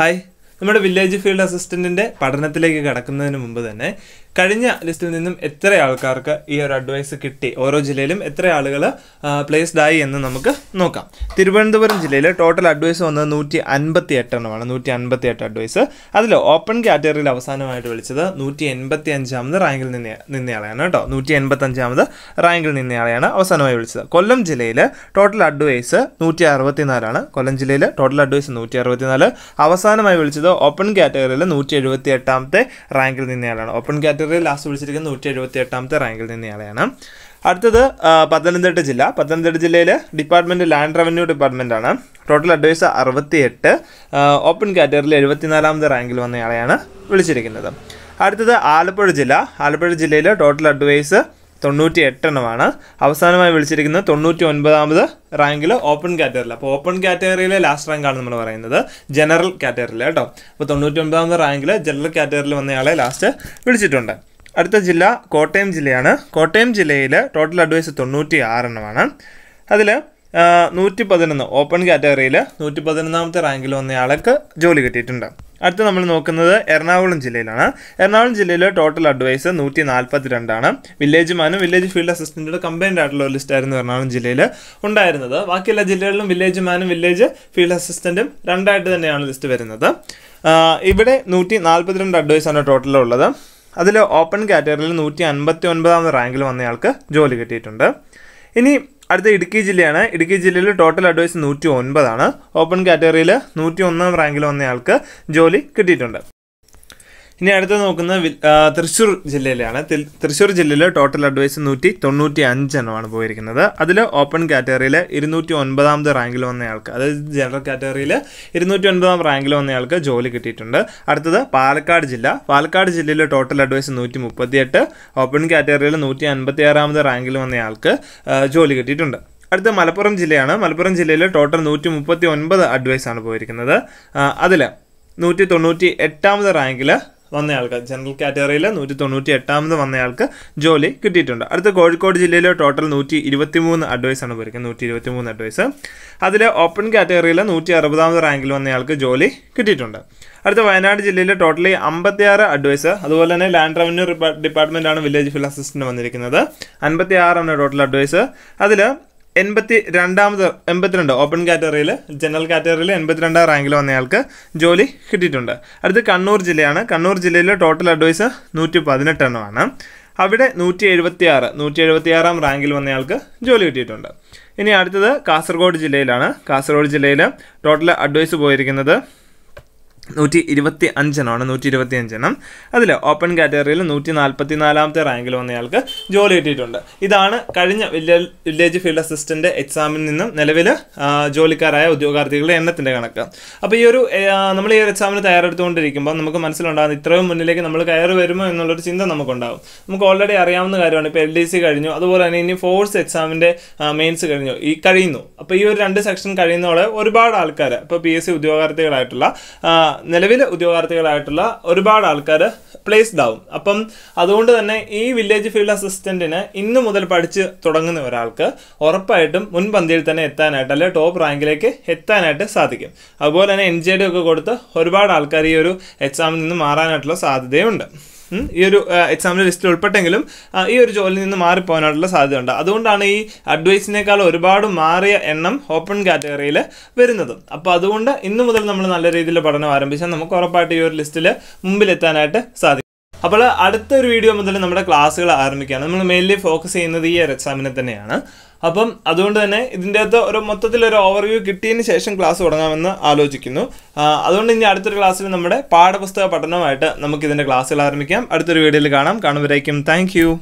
hi നമ്മുടെ village field അസിസ്റ്റൻറ്റിൻ്റെ പഠനത്തിലേക്ക് കടക്കുന്നതിന് മുമ്പ് തന്നെ കഴിഞ്ഞ ലിസ്റ്റിൽ നിന്നും എത്ര ആൾക്കാർക്ക് ഈ ഒരു അഡ്വൈസ് കിട്ടി ഓരോ ജില്ലയിലും എത്ര ആളുകൾ പ്ലേസ്ഡ് ആയി എന്ന് നമുക്ക് നോക്കാം തിരുവനന്തപുരം ജില്ലയിൽ ടോട്ടൽ അഡ്വൈസ് വന്നത് നൂറ്റി അൻപത്തി എട്ട് എണ്ണമാണ് നൂറ്റി അൻപത്തി എട്ട് അഡ്വൈസ് അതിൽ ഓപ്പൺ കാറ്റഗറിയിൽ അവസാനമായിട്ട് വിളിച്ചത് നൂറ്റി എൺപത്തി അഞ്ചാമത് റാങ്കിൽ നിന്ന് നിന്നയാളെയാണ് കേട്ടോ നൂറ്റി എൺപത്തി അഞ്ചാമത് റാങ്കിൽ നിന്നയാളെയാണ് അവസാനമായി വിളിച്ചത് കൊല്ലം ജില്ലയിൽ ടോട്ടൽ അഡ്വൈസ് നൂറ്റി അറുപത്തിനാലാണ് കൊല്ലം ജില്ലയിൽ ടോട്ടൽ അഡ്വൈസ് നൂറ്റി അറുപത്തിനാല് അവസാനമായി വിളിച്ചത് ഓപ്പൺ കാറ്റഗറിയിൽ നൂറ്റി എഴുപത്തി എട്ടാമത്തെ റാങ്കിൽ നിന്നയാളാണ് ഓപ്പൺ കാറ്റഗറി കാറ്റഗറിയിൽ ലാസ്റ്റ് വിളിച്ചിരിക്കുന്ന നൂറ്റി എഴുപത്തി എട്ടാമത്തെ റാങ്കിൽ നിന്നയാളെയാണ് അടുത്തത് പത്തനംതിട്ട ജില്ല പത്തനംതിട്ട ജില്ലയിൽ ഡിപ്പാർട്ട്മെൻറ്റ് ലാൻഡ് റവന്യൂ ഡിപ്പാർട്ട്മെൻ്റ് ആണ് ടോട്ടൽ അഡ്വൈസ് അറുപത്തിയെട്ട് ഓപ്പൺ കാറ്റഗറിയിൽ എഴുപത്തിനാലാമത്തെ റാങ്കിൽ വന്നയാളെയാണ് വിളിച്ചിരിക്കുന്നത് അടുത്തത് ആലപ്പുഴ ജില്ല ആലപ്പുഴ ജില്ലയിൽ ടോട്ടൽ അഡ്വൈസ് തൊണ്ണൂറ്റി എട്ടെണ്ണമാണ് അവസാനമായി വിളിച്ചിരിക്കുന്നത് തൊണ്ണൂറ്റി ഒൻപതാമത് റാങ്കിൽ ഓപ്പൺ കാറ്റഗറിയിൽ അപ്പോൾ ഓപ്പൺ കാറ്റഗറിയിലെ ലാസ്റ്റ് റാങ്കാണ് നമ്മൾ പറയുന്നത് ജനറൽ കാറ്റഗറിയിൽ കേട്ടോ അപ്പോൾ തൊണ്ണൂറ്റി ഒൻപതാമത് റാങ്കിൽ ജനറൽ കാറ്റഗറിയിൽ വന്നയാളെ ലാസ്റ്റ് വിളിച്ചിട്ടുണ്ട് അടുത്ത ജില്ല കോട്ടയം ജില്ലയാണ് കോട്ടയം ജില്ലയിൽ ടോട്ടൽ അഡ്വൈസ് തൊണ്ണൂറ്റി ആറെണ്ണമാണ് അതിൽ നൂറ്റി പതിനൊന്ന് ഓപ്പൺ കാറ്റഗറിയിൽ നൂറ്റി പതിനൊന്നാമത്തെ റാങ്കിൽ വന്നയാൾക്ക് ജോലി കിട്ടിയിട്ടുണ്ട് അടുത്ത നമ്മൾ നോക്കുന്നത് എറണാകുളം ജില്ലയിലാണ് എറണാകുളം ജില്ലയിലെ ടോട്ടൽ അഡ്വൈസ് നൂറ്റി നാൽപ്പത്തി രണ്ടാണ് വില്ലേജ് മാനും വില്ലേജ് ഫീൽഡ് അസിസ്റ്റൻറ്റുടെ കമ്പൈൻഡ് ആയിട്ടുള്ള ഒരു ആയിരുന്നു എറണാകുളം ജില്ലയിൽ ഉണ്ടായിരുന്നത് ബാക്കിയെല്ലാ ജില്ലകളിലും വില്ലേജ് മാനും വില്ലേജ് ഫീൽഡ് അസിസ്റ്റൻറ്റും രണ്ടായിട്ട് തന്നെയാണ് ലിസ്റ്റ് വരുന്നത് ഇവിടെ നൂറ്റി നാൽപ്പത്തിരണ്ട് അഡ്വൈസാണ് ടോട്ടലുള്ളത് അതിൽ ഓപ്പൺ കാറ്റഗറിയിൽ നൂറ്റി അൻപത്തി ഒൻപതാമത് റാങ്കിൽ വന്നയാൾക്ക് ജോലി കിട്ടിയിട്ടുണ്ട് ഇനി അടുത്ത ഇടുക്കി ജില്ലയാണ് ഇടുക്കി ജില്ലയിൽ ടോട്ടൽ അഡ്വൈസ് നൂറ്റി ഒൻപതാണ് ഓപ്പൺ കാറ്റഗറിയിൽ നൂറ്റി ഒന്നാം റാങ്കിൽ വന്നയാൾക്ക് ജോലി കിട്ടിയിട്ടുണ്ട് ഇനി അടുത്ത് നോക്കുന്നത് തൃശ്ശൂർ ജില്ലയിലാണ് തൃശ്ശൂർ ജില്ലയിൽ ടോട്ടൽ അഡ്വൈസ് നൂറ്റി തൊണ്ണൂറ്റി അഞ്ചെണ്ണമാണ് പോയിരിക്കുന്നത് അതിൽ ഓപ്പൺ കാറ്റഗറിയിൽ ഇരുന്നൂറ്റി ഒൻപതാമത് റാങ്കിൽ വന്നയാൾക്ക് അതായത് ജനറൽ കാറ്റഗറിയിൽ ഇരുന്നൂറ്റി ഒൻപതാം റാങ്കിൽ വന്നയാൾക്ക് ജോലി കിട്ടിയിട്ടുണ്ട് അടുത്തത് പാലക്കാട് ജില്ല പാലക്കാട് ജില്ലയിൽ ടോട്ടൽ അഡ്വൈസ് നൂറ്റി മുപ്പത്തിയെട്ട് ഓപ്പൺ കാറ്റഗറിയിൽ നൂറ്റി അൻപത്തി ആറാമത് റാങ്കിൽ വന്നയാൾക്ക് ജോലി കിട്ടിയിട്ടുണ്ട് അടുത്ത മലപ്പുറം ജില്ലയാണ് മലപ്പുറം ജില്ലയിൽ ടോട്ടൽ നൂറ്റി മുപ്പത്തി ഒൻപത് അഡ്വൈസാണ് പോയിരിക്കുന്നത് അതിൽ നൂറ്റി തൊണ്ണൂറ്റി എട്ടാമത് റാങ്കിൽ വന്നയാൾക്ക് ജനറൽ കാറ്റഗറിയിൽ നൂറ്റി തൊണ്ണൂറ്റി എട്ടാമത് വന്നയാൾക്ക് ജോലി കിട്ടിയിട്ടുണ്ട് അടുത്ത കോഴിക്കോട് ജില്ലയിൽ ടോട്ടൽ നൂറ്റി ഇരുപത്തി മൂന്ന് അഡ്വൈസാണ് പോയിരിക്കുന്നത് നൂറ്റി ഇരുപത്തി മൂന്ന് അഡ്വൈസ് അതിൽ ഓപ്പൺ കാറ്റഗറിയിൽ നൂറ്റി അറുപതാമത് റാങ്കിൽ വന്നയാൾക്ക് ജോലി കിട്ടിയിട്ടുണ്ട് അടുത്ത വയനാട് ജില്ലയിൽ ടോട്ടലി അമ്പത്തിയാറ് അഡ്വൈസ് അതുപോലെ തന്നെ land revenue department village field assistant വന്നിരിക്കുന്നത് അൻപത്തി ആറാണ് ടോട്ടൽ അഡ്വൈസ് അതിൽ എൺപത്തി രണ്ടാമത് എൺപത്തിരണ്ട് ഓപ്പൺ കാറ്റഗറിയിൽ ജനറൽ കാറ്റഗറിയിൽ എൺപത്തിരണ്ടാം റാങ്കിൽ വന്നയാൾക്ക് ജോലി കിട്ടിയിട്ടുണ്ട് അടുത്ത് കണ്ണൂർ ജില്ലയാണ് കണ്ണൂർ ജില്ലയിലെ ടോട്ടൽ അഡ്വൈസ് നൂറ്റി പതിനെട്ടെണ്ണമാണ് അവിടെ നൂറ്റി എഴുപത്തി ആറ് നൂറ്റി എഴുപത്തി ആറാം റാങ്കിൽ വന്നയാൾക്ക് ജോലി കിട്ടിയിട്ടുണ്ട് ഇനി അടുത്തത് കാസർഗോഡ് ജില്ലയിലാണ് കാസർഗോഡ് ജില്ലയിൽ ടോട്ടൽ അഡ്വൈസ് പോയിരിക്കുന്നത് നൂറ്റി ഇരുപത്തി അഞ്ചെണ്ണമാണ് നൂറ്റി ഇരുപത്തി അഞ്ചെണ്ണം അതിൽ ഓപ്പൺ കാറ്റഗറിയിൽ നൂറ്റി നാൽപ്പത്തി നാലാമത്തെ റാങ്കിൽ വന്നയാൾക്ക് ജോലി കിട്ടിയിട്ടുണ്ട് ഇതാണ് കഴിഞ്ഞ വില്ലേജ് ഫീൽഡ് അസിസ്റ്റൻ്റ് എക്സാമിൽ നിന്നും നിലവിൽ ജോലിക്കാരായ ഉദ്യോഗാർത്ഥികളുടെ എണ്ണത്തിൻ്റെ കണക്ക് അപ്പോൾ ഈ ഒരു നമ്മൾ ഈ ഒരു എക്സാമിന് തയ്യാറെടുത്തുകൊണ്ടിരിക്കുമ്പോൾ നമുക്ക് മനസ്സിലുണ്ടാകുന്ന ഇത്രയും മുന്നിലേക്ക് നമ്മൾ കയറി വരുമോ എന്നുള്ളൊരു ചിന്ത നമുക്കുണ്ടാകും നമുക്ക് ഓൾറെഡി അറിയാവുന്ന കാര്യമാണ് ഇപ്പോൾ എൽ ഡി സി കഴിഞ്ഞു അതുപോലെ തന്നെ ഇനി ഫോഴ്സ് എക്സാമിൻ്റെ മെയിൻസ് കഴിഞ്ഞു ഈ കഴിയുന്നു അപ്പോൾ ഈ ഒരു രണ്ട് സെക്ഷൻ കഴിയുന്നതോടെ ഒരുപാട് ആൾക്കാർ ഇപ്പോൾ പി എസ് സി ഉദ്യോഗാർത്ഥികളായിട്ടുള്ള നിലവിലെ ഉദ്യോഗാർത്ഥികളായിട്ടുള്ള ഒരുപാട് ആൾക്കാർ പ്ലേസ്ഡ് ആവും അപ്പം അതുകൊണ്ട് തന്നെ ഈ വില്ലേജ് ഫീൽഡ് അസിസ്റ്റന്റിന് ഇന്ന് മുതൽ പഠിച്ച് തുടങ്ങുന്ന ഒരാൾക്ക് ഉറപ്പായിട്ടും മുൻപന്തിയിൽ തന്നെ എത്താനായിട്ട് അല്ലെങ്കിൽ ടോപ്പ് റാങ്കിലേക്ക് എത്താനായിട്ട് സാധിക്കും അതുപോലെ തന്നെ എൻ ജെ ഡി ഒക്കെ കൊടുത്ത് ഒരുപാട് ആൾക്കാർ ഈ ഒരു എക്സാമിൽ നിന്ന് മാറാനായിട്ടുള്ള സാധ്യതയുണ്ട് ഈ ഒരു എക്സാമിൻ്റെ ലിസ്റ്റിൽ ഉൾപ്പെട്ടെങ്കിലും ഈ ഒരു ജോലിയിൽ നിന്ന് മാറിപ്പോകാനായിട്ടുള്ള സാധ്യതയുണ്ട് അതുകൊണ്ടാണ് ഈ അഡ്വൈസിനേക്കാൾ ഒരുപാട് മാറിയ എണ്ണം ഓപ്പൺ കാറ്റഗറിയിൽ വരുന്നത് അപ്പോൾ അതുകൊണ്ട് ഇന്നു മുതൽ നമ്മൾ നല്ല രീതിയിൽ പഠനം ആരംഭിച്ചാൽ നമുക്ക് ഉറപ്പായിട്ട് ഈ ഒരു ലിസ്റ്റിൽ മുമ്പിലെത്താനായിട്ട് സാധിക്കും അപ്പോൾ അടുത്തൊരു വീഡിയോ മുതൽ നമ്മുടെ ക്ലാസ്സുകൾ ആരംഭിക്കുകയാണ് നമ്മൾ മെയിൻലി ഫോക്കസ് ചെയ്യുന്നത് ഈ ഒരു എക്സാമിനെ തന്നെയാണ് അപ്പം അതുകൊണ്ട് തന്നെ ഇതിൻ്റെ അകത്ത് ഒരു ഒരു ഓവർവ്യൂ കിട്ടിയതിന് ശേഷം ക്ലാസ് തുടങ്ങാമെന്ന് ആലോചിക്കുന്നു അതുകൊണ്ട് ഇനി അടുത്തൊരു ക്ലാസ്സിൽ നമ്മുടെ പാഠപുസ്തക പഠനമായിട്ട് നമുക്ക് ഇതിൻ്റെ ക്ലാസ്സുകൾ ആരംഭിക്കാം അടുത്തൊരു വീഡിയോയിൽ കാണാം കാണുമ്പോഴേക്കും താങ്ക്